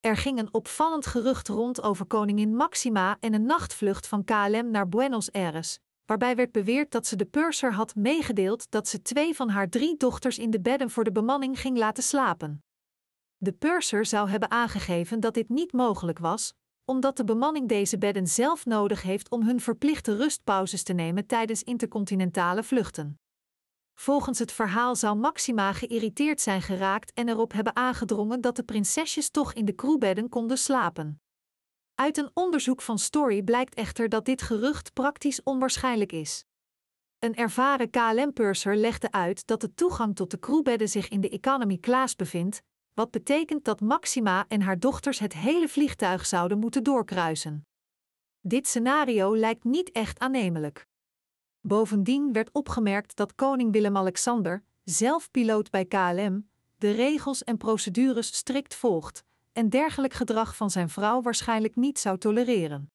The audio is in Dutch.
Er ging een opvallend gerucht rond over koningin Maxima en een nachtvlucht van KLM naar Buenos Aires, waarbij werd beweerd dat ze de purser had meegedeeld dat ze twee van haar drie dochters in de bedden voor de bemanning ging laten slapen. De purser zou hebben aangegeven dat dit niet mogelijk was, omdat de bemanning deze bedden zelf nodig heeft om hun verplichte rustpauzes te nemen tijdens intercontinentale vluchten. Volgens het verhaal zou Maxima geïrriteerd zijn geraakt en erop hebben aangedrongen dat de prinsesjes toch in de crewbedden konden slapen. Uit een onderzoek van Story blijkt echter dat dit gerucht praktisch onwaarschijnlijk is. Een ervaren KLM-purser legde uit dat de toegang tot de crewbedden zich in de economy class bevindt, wat betekent dat Maxima en haar dochters het hele vliegtuig zouden moeten doorkruisen. Dit scenario lijkt niet echt aannemelijk. Bovendien werd opgemerkt dat koning Willem-Alexander, zelf piloot bij KLM, de regels en procedures strikt volgt en dergelijk gedrag van zijn vrouw waarschijnlijk niet zou tolereren.